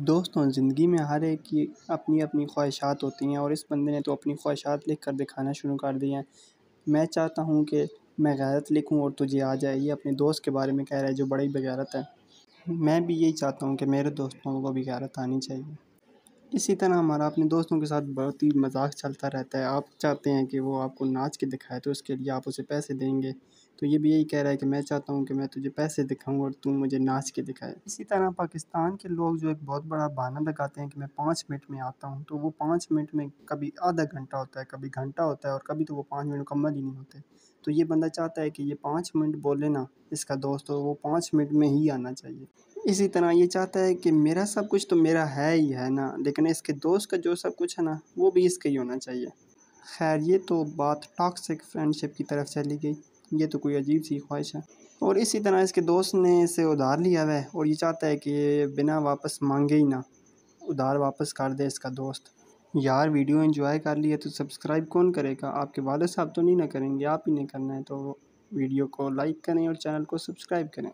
दोस्तों ज़िंदगी में हर एक की अपनी अपनी ख्वाहिशात होती हैं और इस बंदे ने तो अपनी ख्वाहिशात लिख कर दिखाना शुरू कर दिया है मैं चाहता हूँ कि मैं गैरत लिखूँ और तुझे आ जाए ये अपने दोस्त के बारे में कह रहा है जो बड़ा ही बेगैरत है मैं भी यही चाहता हूँ कि मेरे दोस्तों को भी गैरत आनी चाहिए इसी तरह हमारा अपने दोस्तों के साथ बहुत ही मजाक चलता रहता है आप चाहते हैं कि वो आपको नाच के दिखाए तो उसके लिए आप उसे पैसे देंगे तो ये भी यही कह रहा है कि मैं चाहता हूँ कि मैं तुझे पैसे दिखाऊँ और तू मुझे नाच के दिखाए इसी तरह पाकिस्तान के लोग जो एक बहुत बड़ा बहाना लगाते हैं कि मैं पाँच मिनट में आता हूँ तो वो पाँच मिनट में कभी आधा घंटा होता है कभी घंटा होता है और कभी तो वो पाँच मिनट मुकम्मल ही नहीं होते तो ये बंदा चाहता है कि ये पाँच मिनट बोले ना इसका दोस्त हो तो वो पाँच मिनट में ही आना चाहिए इसी तरह ये चाहता है कि मेरा सब कुछ तो मेरा है ही है ना लेकिन इसके दोस्त का जो सब कुछ है ना वो भी इसका ही होना चाहिए खैर ये तो बात टॉक्सिक फ्रेंडशिप की तरफ चली गई ये तो कोई अजीब सी ख्वाहिश है और इसी तरह इसके दोस्त ने इसे उधार लिया हुआ है और ये चाहता है कि बिना वापस मांगे ही ना उधार वापस कर दे इसका दोस्त यार वीडियो इंजॉय कर लिया तो सब्सक्राइब कौन करेगा आपके वाले साहब तो नहीं ना करेंगे आप ही नहीं करना है तो वीडियो को लाइक करें और चैनल को सब्सक्राइब करें